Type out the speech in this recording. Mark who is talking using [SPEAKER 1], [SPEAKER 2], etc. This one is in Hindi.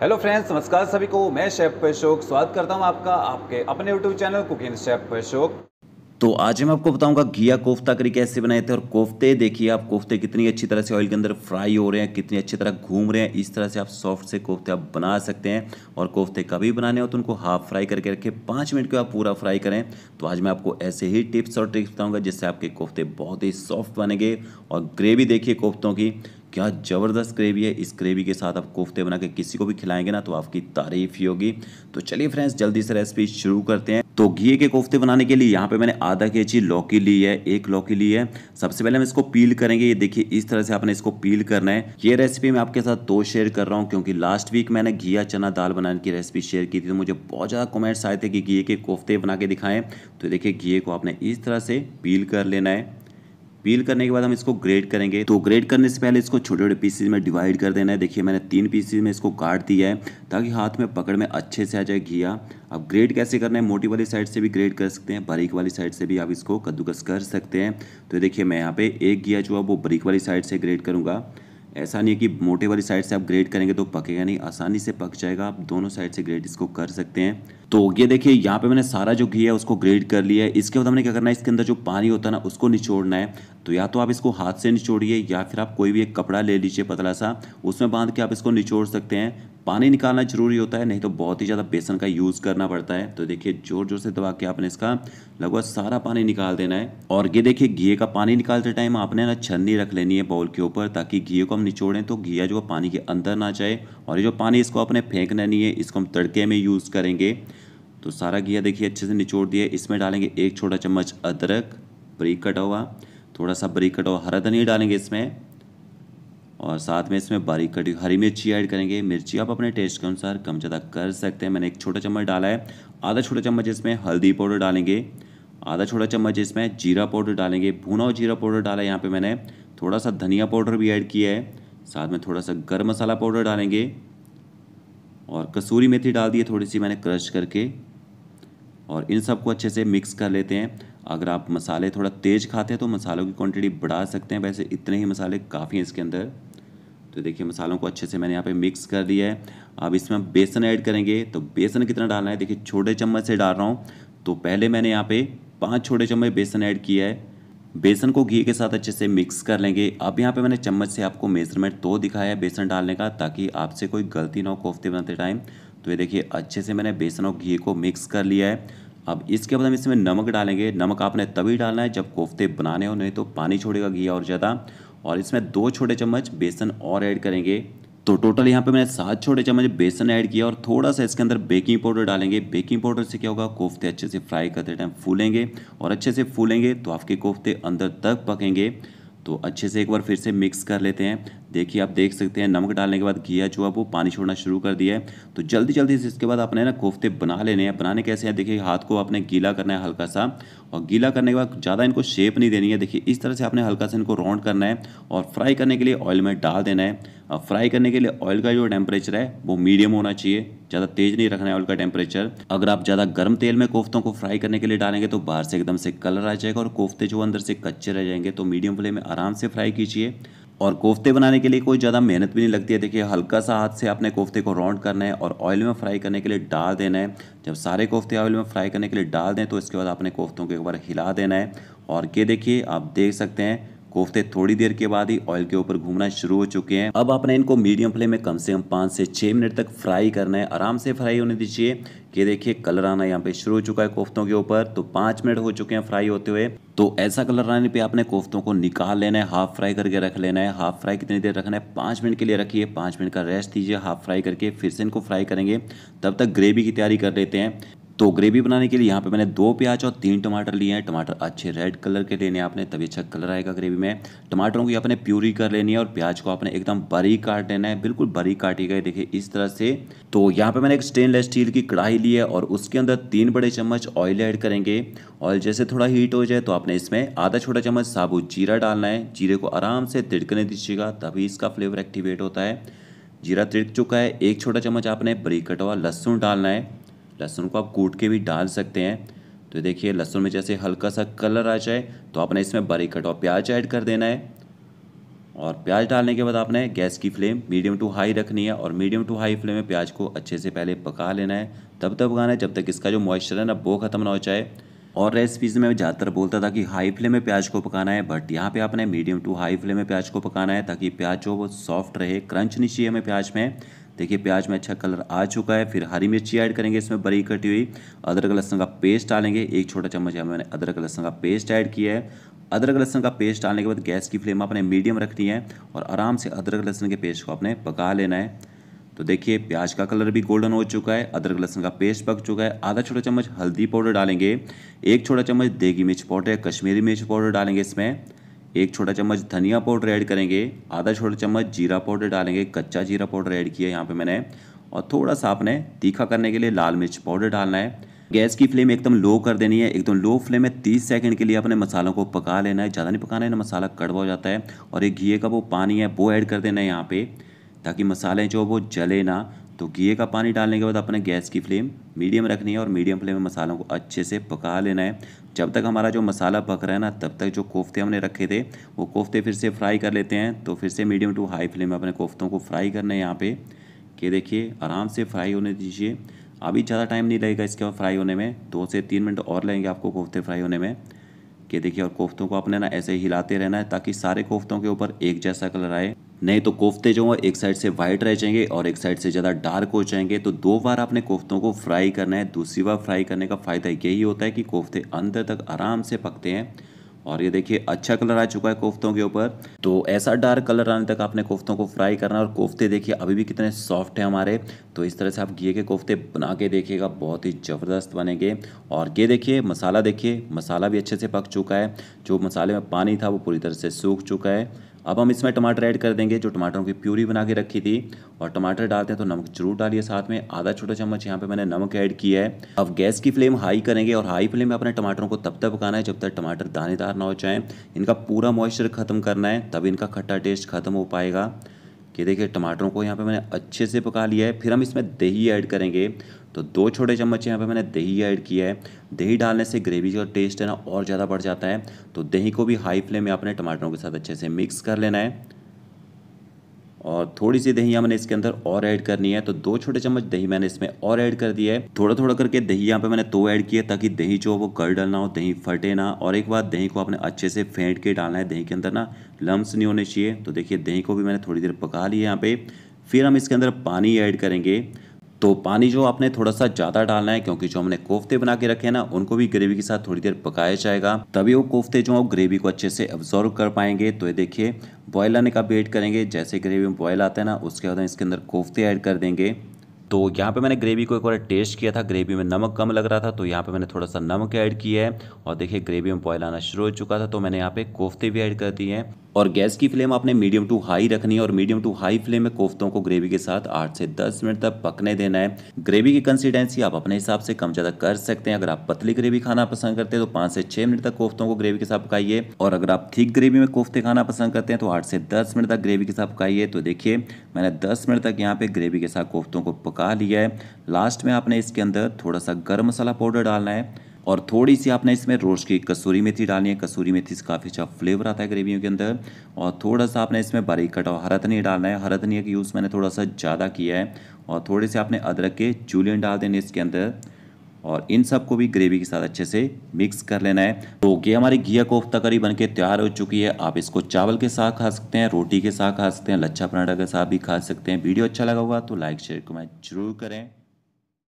[SPEAKER 1] हेलो फ्रेंड्स नमस्कार सभी को मैं शेफ अशोक स्वागत करता हूं आपका आपके अपने YouTube channel cooking chef Ashok तो आज मैं आपको बताऊंगा घिया कोफ्ता करी कैसे बनाए थे और कोफ्ते देखिए आप कोफ्ते कितनी अच्छी तरह से ऑयल के अंदर फ्राई हो रहे हैं कितनी अच्छी तरह घूम रहे हैं इस तरह से आप सॉफ्ट से कोफ्ते आप बना सकते हैं और कोफ्ते कभी बनाने हो तो उनको हाफ फ्राई करके रखें पाँच मिनट के आप पूरा फ्राई करें तो आज मैं आपको ऐसे ही टिप्स और ट्रिक्स बताऊँगा जिससे आपके कोफ्ते बहुत ही सॉफ्ट बनेंगे और ग्रेवी देखिए कोफ्तों की क्या ज़बरदस्त ग्रेवी है इस ग्रेवी के साथ आप कोफ्ते बना के किसी को भी खिलाएंगे ना तो आपकी तारीफ ही होगी तो चलिए फ्रेंड्स जल्दी से रेसिपी शुरू करते हैं तो घी के कोफ्ते बनाने के लिए यहाँ पे मैंने आधा के जी लौकी ली है एक लौकी ली है सबसे पहले हम इसको पील करेंगे ये देखिए इस तरह से आपने इसको पील करना है ये रेसिपी मैं आपके साथ दो शेयर कर रहा हूँ क्योंकि लास्ट वीक मैंने घिया चना दाल बनाने की रेसिपी शेयर की थी तो मुझे बहुत ज़्यादा कॉमेंट्स आए थे कि घी के कोफ्ते बना के दिखाएं तो देखिए घी को आपने इस तरह से पील कर लेना है पील करने के बाद हम इसको ग्रेड करेंगे तो ग्रेड करने से पहले इसको छोटे छोटे पीसीज में डिवाइड कर देना है देखिए मैंने तीन पीसीज में इसको काट दिया है ताकि हाथ में पकड़ में अच्छे से आ जाए घिया अब ग्रेड कैसे करना है मोटी वाली साइड से भी ग्रेड कर सकते हैं बारीक वाली साइड से भी आप इसको कद्दूकस कर सकते हैं तो देखिए मैं यहाँ पर एक घिया जो है वो बारीक वाली साइड से ग्रेड करूँगा ऐसा नहीं है कि मोटे वाली साइड से आप ग्रेड करेंगे तो पकेगा नहीं आसानी से पक जाएगा आप दोनों साइड से ग्रेड इसको कर सकते हैं तो ये देखिए यहाँ पे मैंने सारा जो घी है उसको ग्रेड कर लिया है इसके बाद हमने क्या करना है इसके अंदर जो पानी होता है ना उसको निचोड़ना है तो या तो आप इसको हाथ से निचोड़िए या फिर आप कोई भी एक कपड़ा ले लीजिए पतला सा उसमें बांध के आप इसको निचोड़ सकते हैं पानी निकालना जरूरी होता है नहीं तो बहुत ही ज़्यादा बेसन का यूज़ करना पड़ता है तो देखिए जोर जोर से दबा के आपने इसका लगभग सारा पानी निकाल देना है और ये देखिए घी का पानी निकालते टाइम आपने ना छन्नी रख लेनी है बाउल के ऊपर ताकि घी को हम निचोड़ें तो घिया जो पानी के अंदर ना जाए और ये जो पानी इसको आपने फेंकना नहीं है इसको हम तड़के में यूज़ करेंगे तो सारा घिया देखिए अच्छे से निचोड़ दिया इसमें डालेंगे एक छोटा चम्मच अदरक बरीक कटा हुआ थोड़ा सा बरीक कटा हुआ हरा धनिया डालेंगे इसमें और साथ में इसमें बारीक कटी हरी मिर्ची ऐड करेंगे मिर्ची आप अपने टेस्ट के अनुसार कम ज़्यादा कर सकते हैं मैंने एक छोटा चम्मच डाला है आधा छोटा चम्मच इसमें हल्दी पाउडर डालेंगे आधा छोटा चम्मच इसमें जीरा पाउडर डालेंगे भुना हुआ जीरा पाउडर डाला है यहाँ पर मैंने थोड़ा सा धनिया पाउडर भी ऐड किया है साथ में थोड़ा सा गर्म मसाला पाउडर डालेंगे और कसूरी मेथी डाल दी है थोड़ी सी मैंने क्रश करके और इन सबको अच्छे से मिक्स कर लेते हैं अगर आप मसाले थोड़ा तेज़ खाते हैं तो मसालों की क्वांटिटी बढ़ा सकते हैं वैसे इतने ही मसाले काफ़ी हैं इसके अंदर तो देखिए मसालों को अच्छे से मैंने यहाँ पे मिक्स कर दिया है अब इसमें बेसन ऐड करेंगे तो बेसन कितना डालना है देखिए छोटे चम्मच से डाल रहा हूँ तो पहले मैंने यहाँ पे पाँच छोटे चम्मच बेसन ऐड किया है बेसन को घी के साथ अच्छे से मिक्स कर लेंगे अब यहाँ पर मैंने चम्मच से आपको मेजरमेंट तो दिखाया है बेसन डालने का ताकि आपसे कोई गलती ना हो कोफ्ते बनाते टाइम तो ये देखिए अच्छे से मैंने बेसन और घी को मिक्स कर लिया है अब इसके बाद हम इसमें नमक डालेंगे नमक आपने तभी डालना है जब कोफ्ते बनाने हो नहीं तो पानी छोड़ेगा घी और ज़्यादा और इसमें दो छोटे चम्मच बेसन और ऐड करेंगे तो टोटल यहाँ पे मैंने सात छोटे चम्मच बेसन ऐड किया और थोड़ा सा इसके अंदर बेकिंग पाउडर डालेंगे बेकिंग पाउडर से क्या होगा कोफ्ते अच्छे से फ्राई करते टाइम फूलेंगे और अच्छे से फूलेंगे तो आपके कोफ्ते अंदर तक पकेंगे तो अच्छे से एक बार फिर से मिक्स कर लेते हैं देखिए आप देख सकते हैं नमक डालने के बाद घिया जो है वो पानी छोड़ना शुरू कर दिया है तो जल्दी जल्दी इसके बाद आपने ना कोफ्ते बना लेने हैं बनाने कैसे हैं देखिए हाथ को आपने गीला करना है हल्का सा और गीला करने के बाद ज़्यादा इनको शेप नहीं देनी है देखिए इस तरह से आपने हल्का सा इनको राउंड करना है और फ्राई करने के लिए ऑयल में डाल देना है और फ्राई करने के लिए ऑयल का जो टेम्परेचर है वो मीडियम होना चाहिए ज़्यादा तेज़ नहीं रखना है ऑयल का टेम्परेचर अगर आप ज़्यादा गर्म तेल में कोफ्तों को फ्राई करने के लिए डालेंगे तो बाहर से एकदम से कलर आ जाएगा और कोफ्ते जो अंदर से कच्चे रह जाएंगे तो मीडियम फ्लेम में आराम से फ्राई कीजिए और कोफ्ते बनाने के लिए कोई ज़्यादा मेहनत भी नहीं लगती है देखिए हल्का सा हाथ से आपने कोफ्ते को राउंड करना है और ऑयल में फ्राई करने के लिए डाल देना है जब सारे कोफ्ते ऑयल में फ्राई करने के लिए डाल दें तो इसके बाद आपने कोफ्तों को एक बार हिला देना है और ये देखिए आप देख सकते हैं कोफ्ते थोड़ी देर के बाद ही ऑयल के ऊपर घूमना शुरू हो चुके हैं अब आपने इनको मीडियम फ्लेम में कम से कम पाँच से छः मिनट तक फ्राई करना है आराम से फ्राई होने दीजिए ये देखिए कलर आना यहाँ पे शुरू हो चुका है कोफ्तों के ऊपर तो पाँच मिनट हो चुके हैं फ्राई होते हुए तो ऐसा कलर आने पे आपने कोफ्तों को निकाल लेना है हाफ फ्राई करके रख लेना है हाफ फ्राई कितनी देर रखना है पाँच मिनट के लिए रखिए पाँच मिनट का रेस्ट दीजिए हाफ फ्राई करके फिर से इनको फ्राई करेंगे तब तक ग्रेवी की तैयारी कर लेते हैं तो ग्रेवी बनाने के लिए यहाँ पे मैंने दो प्याज और तीन टमाटर लिए हैं टमाटर अच्छे रेड कलर के लेने आपने तभी अच्छा कलर आएगा ग्रेवी में टमाटरों की आपने प्यूरी कर लेनी है और प्याज को आपने एकदम बारीक काट लेना है बिल्कुल बारीक काटी गई देखिए इस तरह से तो यहाँ पर मैंने एक स्टेनलेस स्टील की कढ़ाई ली है और उसके अंदर तीन बड़े चम्मच ऑयल ऐड करेंगे ऑयल जैसे थोड़ा हीट हो जाए तो आपने इसमें आधा छोटा चम्मच साबुत जीरा डालना है जीरे को आराम से तिड़कने दीजिएगा तभी इसका फ्लेवर एक्टिवेट होता है जीरा तिड़क चुका है एक छोटा चम्मच आपने बरी कटा हुआ लहसुन डालना है लहसुन को आप कूट के भी डाल सकते हैं तो देखिए लहसुन में जैसे हल्का सा कलर आ जाए तो आपने इसमें बारीक कटा प्याज ऐड कर देना है और प्याज डालने के बाद आपने गैस की फ्लेम मीडियम टू हाई रखनी है और मीडियम टू हाई फ्लेम में प्याज को अच्छे से पहले पका लेना है तब तक पकाना है जब तक इसका जो मॉइस्चर है ना वो ख़त्म ना हो जाए और रेसिपीज़ में मैं ज़्यादातर बोलता था कि हाई फ्लेम में प्याज को पकाना है बट यहाँ पे आपने मीडियम टू हाई फ्लेम में प्याज को पकाना है ताकि प्याज जो वो सॉफ्ट रहे क्रंच नहीं चाहिए हमें प्याज में देखिए प्याज में अच्छा कलर आ चुका है फिर हरी मिर्ची ऐड करेंगे इसमें बरी कटी हुई अदरक लहसन का पेस्ट डालेंगे एक छोटा चम्मच यहाँ मैंने अदरक लहसन का पेस्ट ऐड किया है अदरक लहसन का पेस्ट डालने के बाद गैस की फ्लेम आपने मीडियम रखनी है और आराम से अदरक लहसन के पेस्ट को आपने पका लेना है तो देखिए प्याज का कलर भी गोल्डन हो चुका है अदरक लहसन का पेस्ट पक चुका है आधा छोटा चम्मच हल्दी पाउडर डालेंगे एक छोटा चम्मच देगी मिर्च पाउडर कश्मीरी मिर्च पाउडर डालेंगे इसमें एक छोटा चम्मच धनिया पाउडर ऐड करेंगे आधा छोटा चम्मच जीरा पाउडर डालेंगे कच्चा जीरा पाउडर ऐड किया यहाँ पे मैंने और थोड़ा सा आपने तीखा करने के लिए लाल मिर्च पाउडर डालना है गैस की फ्लेम एकदम लो कर देनी है एकदम लो फ्लेम में 30 सेकंड के लिए अपने मसालों को पका लेना है ज़्यादा नहीं पकाना है ना मसाला कड़वा हो जाता है और एक घी का वो पानी है वो ऐड कर देना है यहाँ पे ताकि मसाले जो वो जले ना तो घी का पानी डालने के बाद अपने गैस की फ्लेम मीडियम रखनी है और मीडियम फ्लेम में मसालों को अच्छे से पका लेना है जब तक हमारा जो मसाला पक रहा है ना तब तक जो कोफ्ते हमने रखे थे वो कोफ्ते फिर से फ्राई कर लेते हैं तो फिर से मीडियम टू हाई फ्लेम में अपने कोफ्तों को फ्राई करना है यहाँ पर कि देखिए आराम से फ्राई होने दीजिए अभी ज़्यादा टाइम नहीं लगेगा इसके बाद फ्राई होने में दो से तीन मिनट और लगेंगे आपको कोफ्ते फ्राई होने में कि देखिए और कोफ्तों को अपने ना ऐसे हिलाते रहना है ताकि सारे कोफ्तों के ऊपर एक जैसा कलर आए नहीं तो कोफ्ते जो हैं एक साइड से वाइट रह जाएंगे और एक साइड से ज़्यादा डार्क हो जाएंगे तो दो बार आपने कोफ्तों को फ्राई करना है दूसरी बार फ्राई करने का फ़ायदा यही होता है कि कोफ्ते अंदर तक आराम से पकते हैं और ये देखिए अच्छा कलर आ चुका है कोफ्तों के ऊपर तो ऐसा डार्क कलर आने तक आपने कोफ्तों को फ्राई करना और कोफ्ते देखिए अभी भी कितने सॉफ्ट हैं हमारे तो इस तरह से आप घी के कोफ्ते बना के देखिएगा बहुत ही ज़बरदस्त बनेंगे और ये देखिए मसाला देखिए मसाला भी अच्छे से पक चुका है जो मसाले में पानी था वो पूरी तरह से सूख चुका है अब हम इसमें टमाटर ऐड कर देंगे जो टमाटरों की प्यूरी बना के रखी थी और टमाटर डालते हैं तो नमक जरूर डालिए साथ में आधा छोटा चम्मच यहाँ पे मैंने नमक ऐड किया है अब गैस की फ्लेम हाई करेंगे और हाई फ्लेम में अपने टमाटरों को तब तक पकाना है जब तक टमाटर दानेदार ना हो जाए इनका पूरा मॉइस्चर ख़त्म करना है तब इनका खट्टा टेस्ट ख़त्म हो पाएगा ये देखिए टमाटरों को यहाँ पे मैंने अच्छे से पका लिया है फिर हम इसमें दही ऐड करेंगे तो दो छोटे चम्मच यहाँ पे मैंने दही ऐड किया है दही डालने से ग्रेवी का टेस्ट है ना और ज़्यादा बढ़ जाता है तो दही को भी हाई फ्लेम में आपने टमाटरों के साथ अच्छे से मिक्स कर लेना है और थोड़ी सी दही मैंने इसके अंदर और ऐड करनी है तो दो छोटे चम्मच दही मैंने इसमें और ऐड कर दिया है थोड़ा थोड़ा करके दही यहाँ पे मैंने तो ऐड किया ताकि दही जो वो कर डालना हो दही फटे ना और एक बार दही को आपने अच्छे से फेंट के डालना है दही के अंदर ना लम्ब नहीं होने चाहिए तो देखिए दही को भी मैंने थोड़ी देर पका लिया यहाँ पे फिर हम इसके अंदर पानी ऐड करेंगे तो पानी जो आपने थोड़ा सा ज़्यादा डालना है क्योंकि जो हमने कोफ्ते बना के रखे हैं ना उनको भी ग्रेवी के साथ थोड़ी देर पकाया जाएगा तभी वो कोफ्ते जो हैं ग्रेवी को अच्छे से ऑब्जॉर्व कर पाएंगे तो ये देखिए बॉयल आने का वेट करेंगे जैसे ग्रेवी में बॉयल आता है ना उसके बाद इसके अंदर कोफ्ते ऐड कर देंगे तो यहाँ पे मैंने ग्रेवी को एक बार टेस्ट किया था ग्रेवी में नमक कम लग रहा था तो यहाँ पे मैंने थोड़ा सा नमक ऐड किया है और देखिए ग्रेवी में बॉयल आना शुरू हो चुका था तो मैंने यहाँ पे कोफ्ते भी ऐड कर दिए हैं और गैस की फ्लेम आपने मीडियम टू हाई रखनी है और मीडियम टू हाई फ्लेम में कोफ्तों को ग्रेवी के साथ आठ से दस मिनट तक पकने देना है ग्रेवी की कंसिस्टेंसी आप अपने हिसाब से कम ज़्यादा कर सकते हैं अगर आप पतली ग्रेवी खाना पसंद करते हैं तो पाँच से छः मिनट तक कोफ्तों को ग्रेवी के साथ पकाइए और अगर आप थी ग्रेवी में कोफ्ते खाना पसंद करते हैं तो आठ से दस मिनट तक ग्रेवी के साथ पकाइए तो देखिए मैंने दस मिनट तक यहाँ पे ग्रेवी के साथ कोफ्तों को पका लिया है लास्ट में आपने इसके अंदर थोड़ा सा गर्म मसाला पाउडर डालना है और थोड़ी सी आपने इसमें रोज की कसूरी मेथी डालनी है कसूरी मेथी से काफ़ी अच्छा फ्लेवर आता है ग्रेवियों के अंदर और थोड़ा सा आपने इसमें बारीक कटा हुआ हरा धनिया डालना है हरा धनिया का यूज़ मैंने थोड़ा सा ज़्यादा किया है और थोड़े से आपने अदरक के चूलियन डाल देने इसके अंदर और इन सब को भी ग्रेवी के साथ अच्छे से मिक्स कर लेना है तो ये हमारी घिया कोफ्ता करी बनके तैयार हो चुकी है आप इसको चावल के साथ खा सकते हैं रोटी के साथ खा सकते हैं लच्छा पराठा के साथ भी खा सकते हैं वीडियो अच्छा लगा हुआ तो लाइक शेयर कमेंट जरूर करें